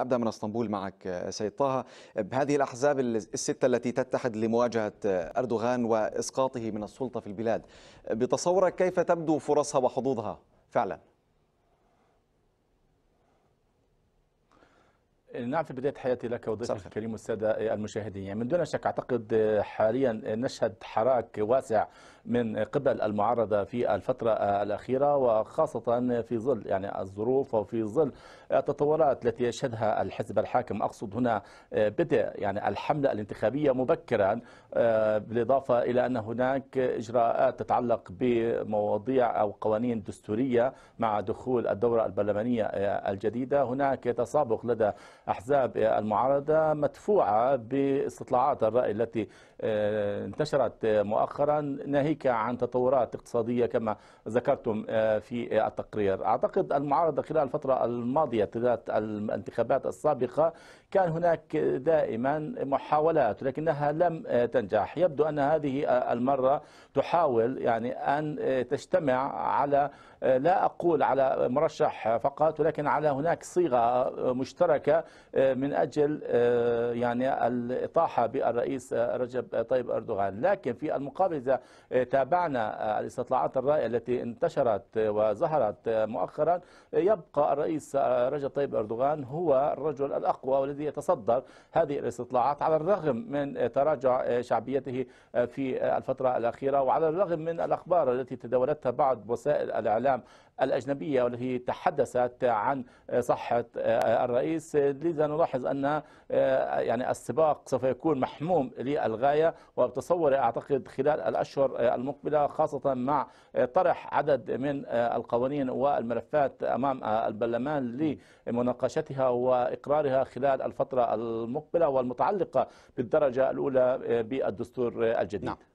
ابدا من اسطنبول معك سيد طه بهذه الاحزاب السته التي تتحد لمواجهه اردوغان واسقاطه من السلطه في البلاد بتصورك كيف تبدو فرصها وحظوظها فعلا نعم في بدايه حياتي لك وضيفك الكريم والساده المشاهدين يعني من دون شك اعتقد حاليا نشهد حراك واسع من قبل المعارضة في الفترة الأخيرة وخاصة في ظل يعني الظروف وفي ظل التطورات التي يشهدها الحزب الحاكم أقصد هنا آه، بدء يعني الحملة الانتخابية مبكرا آه، بالإضافة إلى أن هناك إجراءات تتعلق بمواضيع أو قوانين دستورية مع دخول الدورة البرلمانية آه، الجديدة هناك تسابق لدى أحزاب المعارضة مدفوعة باستطلاعات الرأي التي انتشرت مؤخرا ناهيك ناهيك عن تطورات اقتصادية كما ذكرتم آه، في التقرير أعتقد المعارضة خلال الفترة الماضية ذات الانتخابات السابقة كان هناك دائما محاولات لكنها لم آه، تنجح يبدو أن هذه آه، المرة تحاول يعني أن تجتمع على لا أقول على مرشح فقط ولكن على هناك صيغة مشتركة من أجل يعني الإطاحة بالرئيس رجب طيب أردوغان لكن في المقابل إذا تابعنا آه، الاستطلاعات الرائعة التي انتشرت آه، وظهرت آه، مؤخرا يبقى الرئيس رجب طيب أردوغان هو الرجل الأقوى والذي يتصدر هذه الاستطلاعات على الرغم من تراجع شعبيته في الفترة الأخيرة وعلى الرغم من الأخبار التي تداولتها بعض وسائل الإعلام الأجنبية والتي تحدثت عن صحة آه، الرئيس لذا نلاحظ أن آه، يعني السباق سوف يكون محموم للغاية وبتصوري أعتقد خلال الأشهر المقبلة خاصة مع طرح عدد من آه، القوانين والملفات أمام البرلمان لمناقشتها وإقرارها خلال الفترة المقبلة والمتعلقة بالدرجة الأولى بالدستور الجديد نعم.